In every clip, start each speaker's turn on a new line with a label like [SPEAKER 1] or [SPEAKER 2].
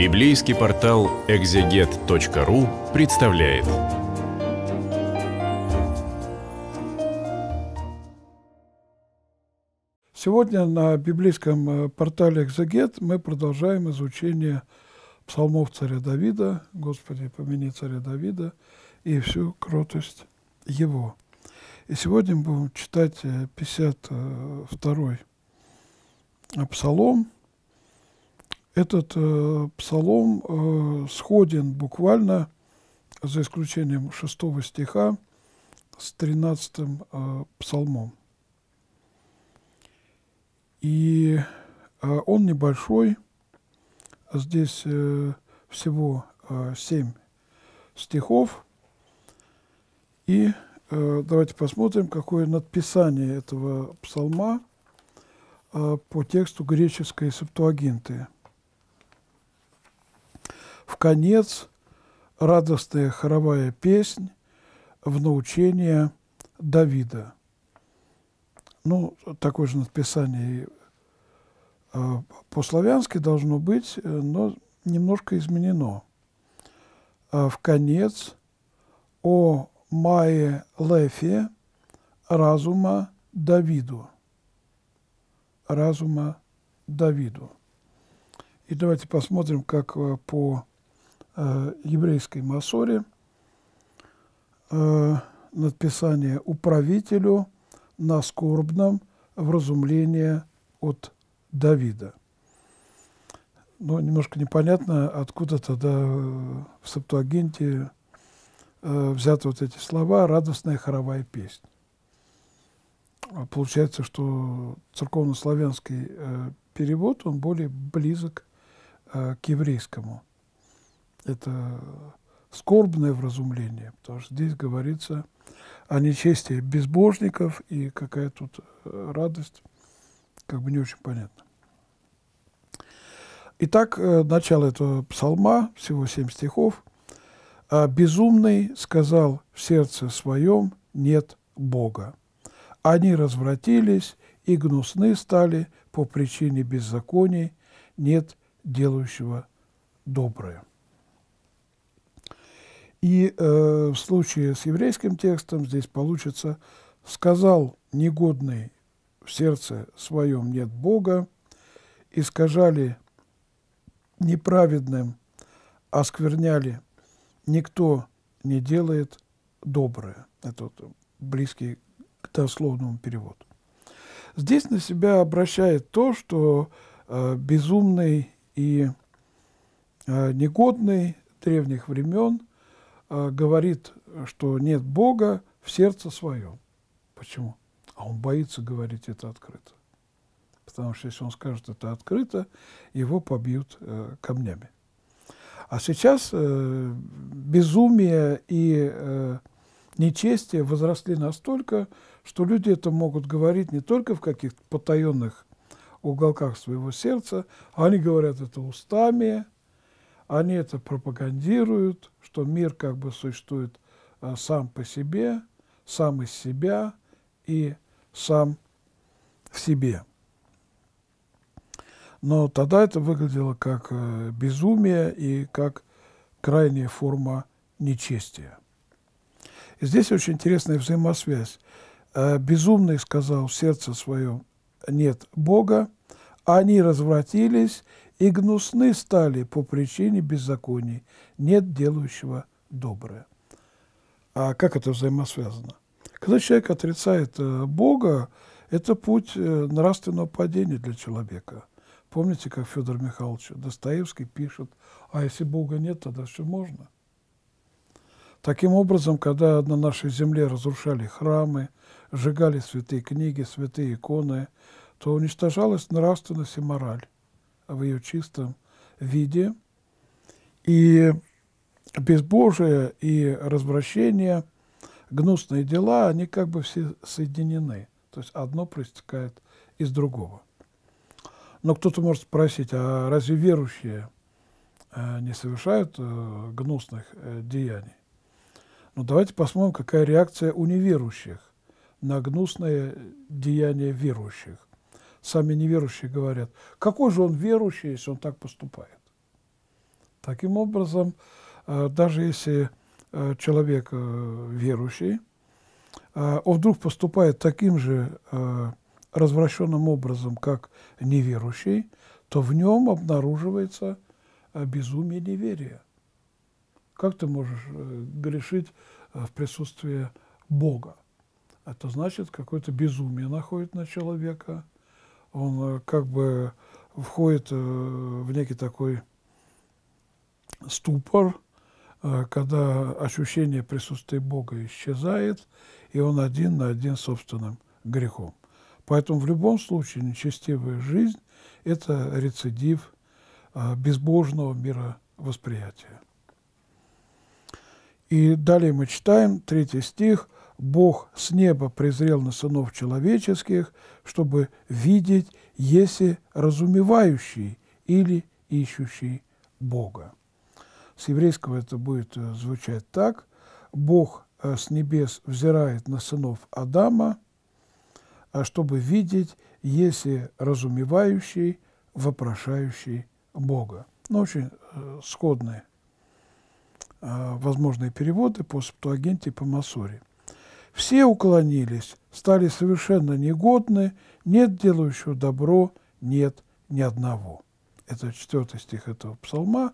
[SPEAKER 1] Библейский портал экзегет.ру представляет. Сегодня на библейском э, портале «Экзегет» мы продолжаем изучение псалмов царя Давида, «Господи, помяни царя Давида» и всю кротость его. И сегодня мы будем читать 52-й э, э, псалом – этот э, псалом э, сходен буквально, за исключением шестого стиха, с тринадцатым э, псалмом. И э, он небольшой, здесь э, всего э, семь стихов. И э, давайте посмотрим, какое надписание этого псалма э, по тексту греческой септуагинты – в конец радостная хоровая песнь в научение Давида. Ну, такое же написание э, по-славянски должно быть, э, но немножко изменено. Э, в конец о мае лефе разума Давиду. Разума Давиду. И давайте посмотрим, как по э, еврейской Масоре э, надписание «Управителю на скорбном вразумление от Давида». Но немножко непонятно, откуда тогда в Септуагинте э, взяты вот эти слова «радостная хоровая песня». А получается, что церковнославянский э, перевод, он более близок э, к еврейскому – это скорбное вразумление, потому что здесь говорится о нечестии безбожников, и какая тут э, радость, как бы не очень понятно. Итак, э, начало этого псалма, всего семь стихов. «А «Безумный сказал в сердце своем, нет Бога. Они развратились и гнусны стали по причине беззаконий, нет делающего доброе». И э, в случае с еврейским текстом здесь получится «сказал негодный в сердце своем нет Бога, искажали неправедным, оскверняли, никто не делает доброе». Это вот близкий к дословному переводу. Здесь на себя обращает то, что э, безумный и э, негодный древних времен – Э, говорит, что нет Бога в сердце своем. Почему? А он боится говорить это открыто. Потому что если он скажет это открыто, его побьют э, камнями. А сейчас э, безумие и э, нечестие возросли настолько, что люди это могут говорить не только в каких-то потаенных уголках своего сердца, а они говорят это устами, они это пропагандируют, что мир как бы существует э, сам по себе, сам из себя и сам в себе. Но тогда это выглядело как э, безумие и как крайняя форма нечестия. И здесь очень интересная взаимосвязь. Э, безумный сказал в сердце своем «нет Бога», они развратились и гнусны стали по причине беззаконий, нет делающего доброе. А как это взаимосвязано? Когда человек отрицает э, Бога, это путь э, нравственного падения для человека. Помните, как Федор Михайлович Достоевский пишет, а если Бога нет, тогда все можно. Таким образом, когда на нашей земле разрушали храмы, сжигали святые книги, святые иконы, то уничтожалась нравственность и мораль в ее чистом виде. И безбожие, и развращение, гнусные дела, они как бы все соединены. То есть одно проистекает из другого. Но кто-то может спросить, а разве верующие э, не совершают э, гнусных э, деяний? Но ну, давайте посмотрим, какая реакция у неверующих на гнусные деяния верующих сами неверующие говорят, какой же он верующий, если он так поступает? Таким образом, э, даже если э, человек э, верующий, он вдруг поступает таким же развращенным образом, как неверующий, то в нем обнаруживается безумие неверия. Как ты можешь грешить в присутствии Бога? Это значит, какое-то безумие находит на человека – он э, как бы входит э, в некий такой ступор, э, когда ощущение присутствия Бога исчезает, и он один на один с собственным грехом. Поэтому в любом случае нечестивая жизнь – это рецидив безбожного мировосприятия. И далее мы читаем третий стих – Бог с неба презрел на сынов человеческих, чтобы видеть, если разумевающий или ищущий Бога. С еврейского это будет э, звучать так. Бог э, с небес взирает на сынов Адама, э, чтобы видеть, если разумевающий, вопрошающий Бога. Ну, очень сходные возможные переводы по септуагенте по Масоре. Все уклонились, стали совершенно негодны, нет делающего добро, нет ни одного. Это четвертый стих этого псалма.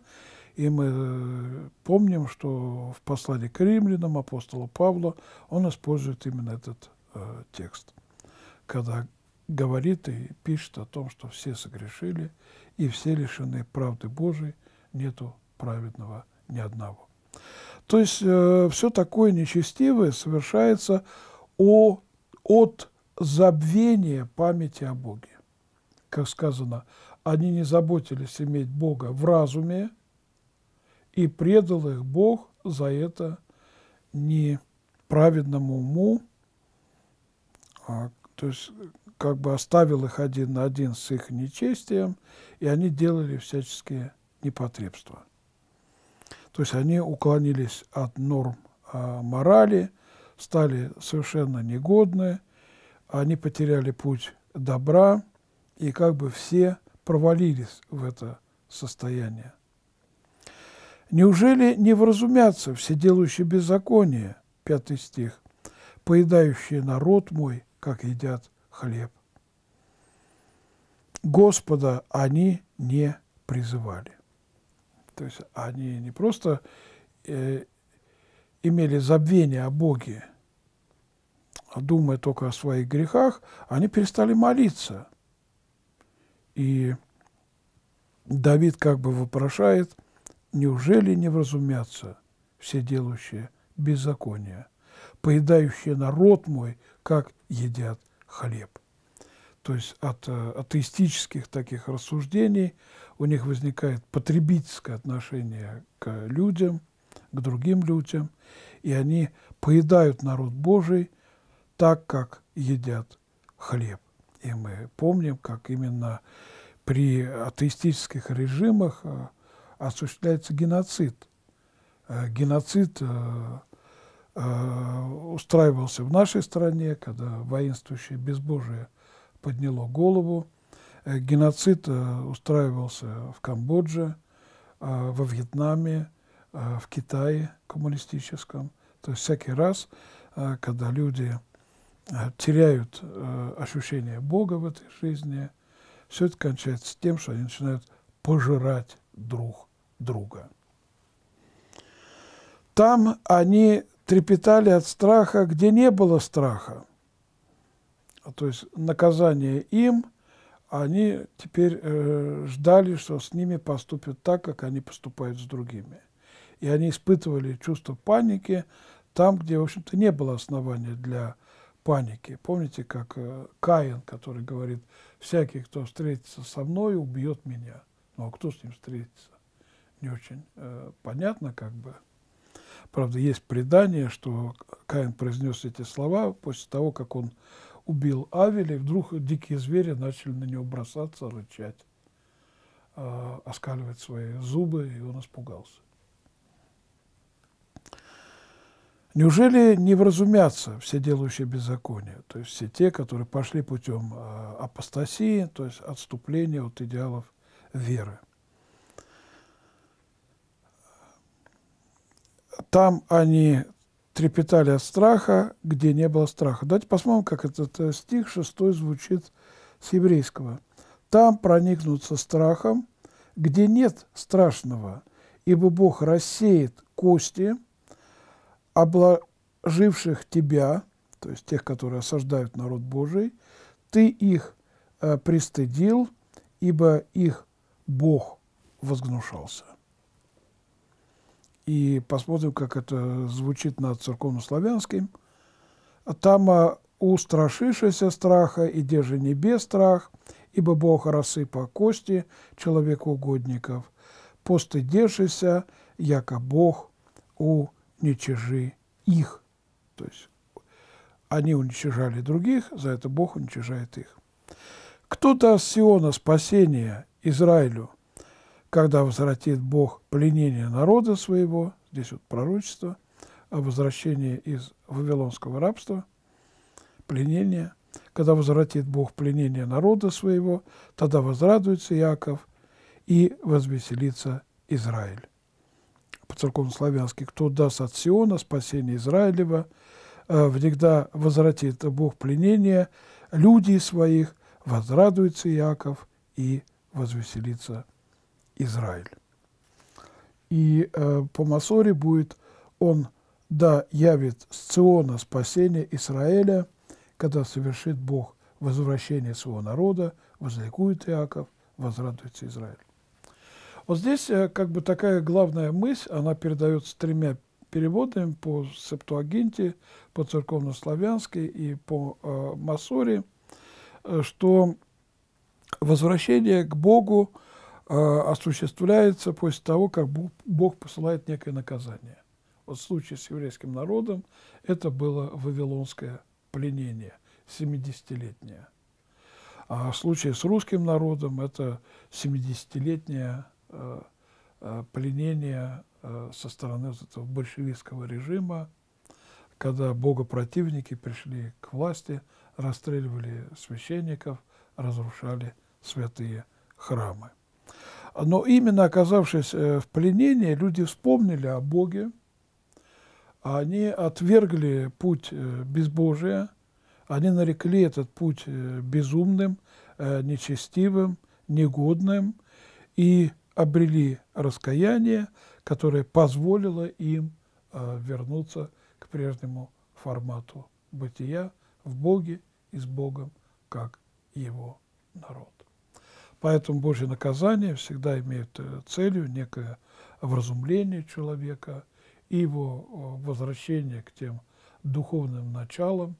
[SPEAKER 1] И мы э, помним, что в послании к римлянам апостола Павла он использует именно этот э, текст, когда говорит и пишет о том, что все согрешили и все лишены правды Божией, нету праведного ни одного. То есть э, все такое нечестивое совершается о, от забвения памяти о Боге. Как сказано, они не заботились иметь Бога в разуме, и предал их Бог за это неправедному уму, а, то есть как бы оставил их один на один с их нечестием, и они делали всяческие непотребства. То есть они уклонились от норм а, морали, стали совершенно негодны, они потеряли путь добра, и как бы все провалились в это состояние. Неужели не вразумятся вседелающие беззаконие, пятый стих, поедающие народ мой, как едят хлеб? Господа они не призывали. То есть они не просто э, имели забвение о Боге, а думая только о своих грехах, они перестали молиться. И Давид как бы вопрошает, неужели не вразумятся все делающие беззаконие, поедающие народ мой, как едят хлеб то есть от э, атеистических таких рассуждений, у них возникает потребительское отношение к людям, к другим людям, и они поедают народ Божий так, как едят хлеб. И мы помним, как именно при атеистических режимах э, осуществляется геноцид. Э, геноцид устраивался в нашей стране, когда воинствующие безбожие – подняло голову. Э, геноцид э, устраивался в Камбодже, э, во Вьетнаме, в Китае коммунистическом. То есть всякий раз, когда люди теряют ощущение Бога в этой жизни, все это кончается тем, что они начинают пожирать друг друга. Там они трепетали от страха, где не было страха то есть наказание им, они теперь э, ждали, что с ними поступят так, как они поступают с другими. И они испытывали чувство паники там, где, в общем-то, не было основания для паники. Помните, как э, Каин, который говорит, всякий, кто встретится со мной, убьет меня. Ну а кто с ним встретится? Не очень э, понятно, как бы. Правда, есть предание, что Каин произнес эти слова после того, как он убил Авеля, и вдруг дикие звери начали на него бросаться, рычать, э, оскаливать свои зубы, и он испугался. Неужели не вразумятся все делающие беззаконие, то есть все те, которые пошли путем а, апостасии, то есть отступления от идеалов веры? Там они трепетали от страха, где не было страха. Давайте посмотрим, как этот э, стих 6 звучит с еврейского. «Там проникнутся страхом, где нет страшного, ибо Бог рассеет кости, обложивших тебя, то есть тех, которые осаждают народ Божий, ты их э, пристыдил, ибо их Бог возгнушался» и посмотрим, как это звучит на церковнославянском. Там а, устрашившийся страха, и держи же небе страх, ибо Бог рассыпа кости человеку угодников, постыдевшийся, яко Бог уничижи их. То есть они уничижали других, за это Бог уничижает их. Кто то Сиона спасение Израилю? когда возвратит Бог пленение народа своего, здесь вот пророчество о возвращении из вавилонского рабства, пленение, когда возвратит Бог пленение народа своего, тогда возрадуется Яков и возвеселится Израиль. По-церковнославянски, кто даст от Сиона спасение Израилева, э, внегда возвратит Бог пленение людей своих, возрадуется Яков и возвеселится Израиль. Израиль. И э, по Масоре будет он, да, явит с Циона спасение Израиля, когда совершит Бог возвращение своего народа, возликует Иаков, возрадуется Израиль. Вот здесь э, как бы такая главная мысль, она передается тремя переводами по Септуагинте, по церковнославянски и по э, Масоре, э, что возвращение к Богу – Э, осуществляется после того, как Бог посылает некое наказание. Вот в случае с еврейским народом это было вавилонское пленение, 70-летнее. А в случае с русским народом это 70-летнее э, э, пленение со стороны вот этого большевистского режима, когда богопротивники пришли к власти, расстреливали священников, разрушали святые храмы. Но именно оказавшись э, в пленении, люди вспомнили о Боге, они отвергли путь э, безбожия, они нарекли этот путь э, безумным, нечестивым, негодным и обрели раскаяние, которое позволило им вернуться к прежнему формату бытия в Боге и с Богом как его народ. Поэтому Божье наказание всегда имеет э, целью некое вразумление человека и его возвращение к тем духовным началам,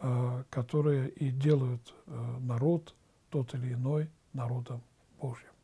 [SPEAKER 1] э, которые и делают э, народ тот или иной народом Божьим.